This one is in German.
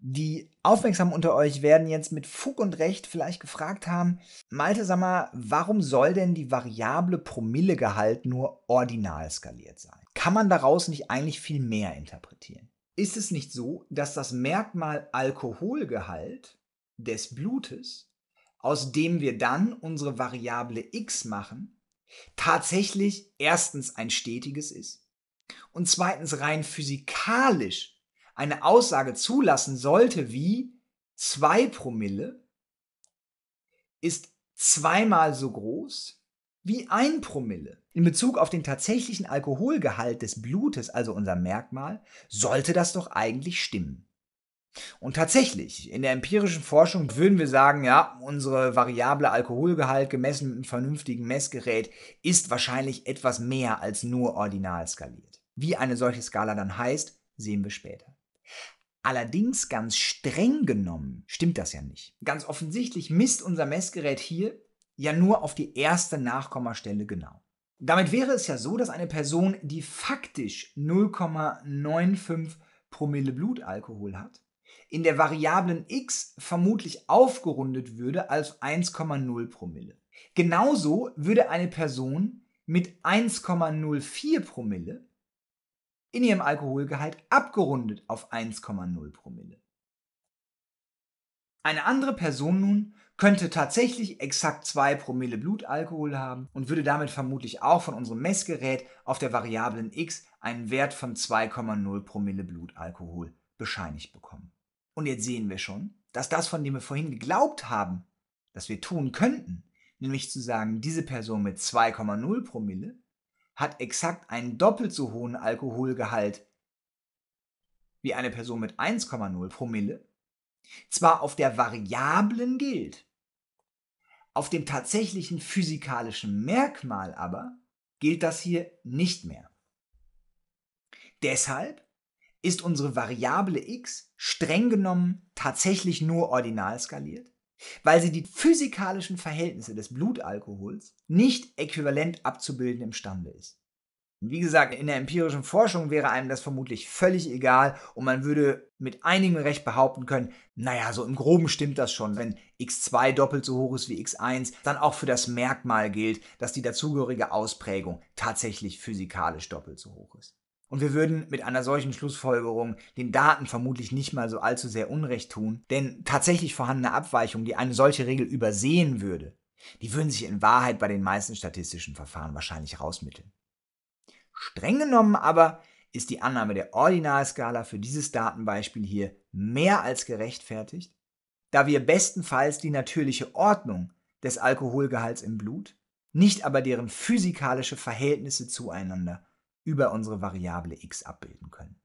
Die Aufmerksamen unter euch werden jetzt mit Fug und Recht vielleicht gefragt haben, Malte, sag mal, warum soll denn die variable Promillegehalt nur ordinal skaliert sein? Kann man daraus nicht eigentlich viel mehr interpretieren? Ist es nicht so, dass das Merkmal Alkoholgehalt des Blutes, aus dem wir dann unsere Variable x machen, tatsächlich erstens ein stetiges ist und zweitens rein physikalisch eine Aussage zulassen sollte wie 2 Promille ist zweimal so groß wie 1 Promille. In Bezug auf den tatsächlichen Alkoholgehalt des Blutes, also unser Merkmal, sollte das doch eigentlich stimmen. Und tatsächlich, in der empirischen Forschung würden wir sagen, ja, unsere variable Alkoholgehalt gemessen mit einem vernünftigen Messgerät ist wahrscheinlich etwas mehr als nur ordinal skaliert. Wie eine solche Skala dann heißt, sehen wir später. Allerdings ganz streng genommen stimmt das ja nicht. Ganz offensichtlich misst unser Messgerät hier ja nur auf die erste Nachkommastelle genau. Damit wäre es ja so, dass eine Person, die faktisch 0,95 Promille Blutalkohol hat, in der Variablen x vermutlich aufgerundet würde als 1,0 Promille. Genauso würde eine Person mit 1,04 Promille in ihrem Alkoholgehalt abgerundet auf 1,0 Promille. Eine andere Person nun könnte tatsächlich exakt 2 Promille Blutalkohol haben und würde damit vermutlich auch von unserem Messgerät auf der Variablen x einen Wert von 2,0 Promille Blutalkohol bescheinigt bekommen. Und jetzt sehen wir schon, dass das, von dem wir vorhin geglaubt haben, dass wir tun könnten, nämlich zu sagen, diese Person mit 2,0 Promille hat exakt einen doppelt so hohen Alkoholgehalt wie eine Person mit 1,0 Promille, zwar auf der variablen gilt, auf dem tatsächlichen physikalischen Merkmal aber gilt das hier nicht mehr. Deshalb ist unsere Variable x streng genommen tatsächlich nur ordinal skaliert weil sie die physikalischen Verhältnisse des Blutalkohols nicht äquivalent abzubilden imstande ist. Wie gesagt, in der empirischen Forschung wäre einem das vermutlich völlig egal und man würde mit einigem Recht behaupten können, naja, so im groben stimmt das schon, wenn x2 doppelt so hoch ist wie x1, dann auch für das Merkmal gilt, dass die dazugehörige Ausprägung tatsächlich physikalisch doppelt so hoch ist. Und wir würden mit einer solchen Schlussfolgerung den Daten vermutlich nicht mal so allzu sehr Unrecht tun, denn tatsächlich vorhandene Abweichungen, die eine solche Regel übersehen würde, die würden sich in Wahrheit bei den meisten statistischen Verfahren wahrscheinlich rausmitteln. Streng genommen aber ist die Annahme der Ordinalskala für dieses Datenbeispiel hier mehr als gerechtfertigt, da wir bestenfalls die natürliche Ordnung des Alkoholgehalts im Blut, nicht aber deren physikalische Verhältnisse zueinander über unsere Variable x abbilden können.